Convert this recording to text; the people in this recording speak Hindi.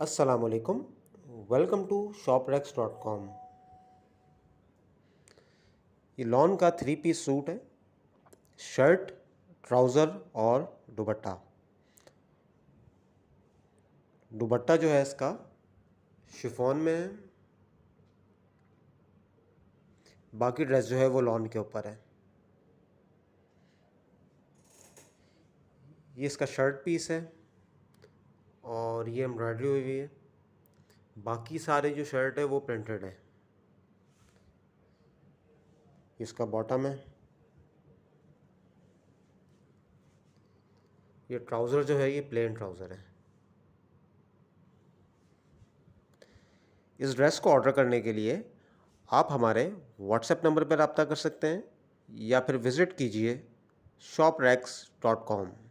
वालेकुम welcome to Shoprex dot com ये लॉन का थ्री पीस सूट है शर्ट ट्राउज़र और दुबट्टा दुबट्टा जो है इसका शिफॉन में है बाकी ड्रेस जो है वो लॉन के ऊपर है ये इसका शर्ट पीस है और ये एम्ब्रॉयडरी हुई हुई है बाकी सारे जो शर्ट है वो प्रिंटेड है इसका बॉटम है ये ट्राउज़र जो है ये प्लेन ट्राउज़र है इस ड्रेस को ऑर्डर करने के लिए आप हमारे व्हाट्सएप नंबर पर रबता कर सकते हैं या फिर विज़िट कीजिए शॉप डॉट कॉम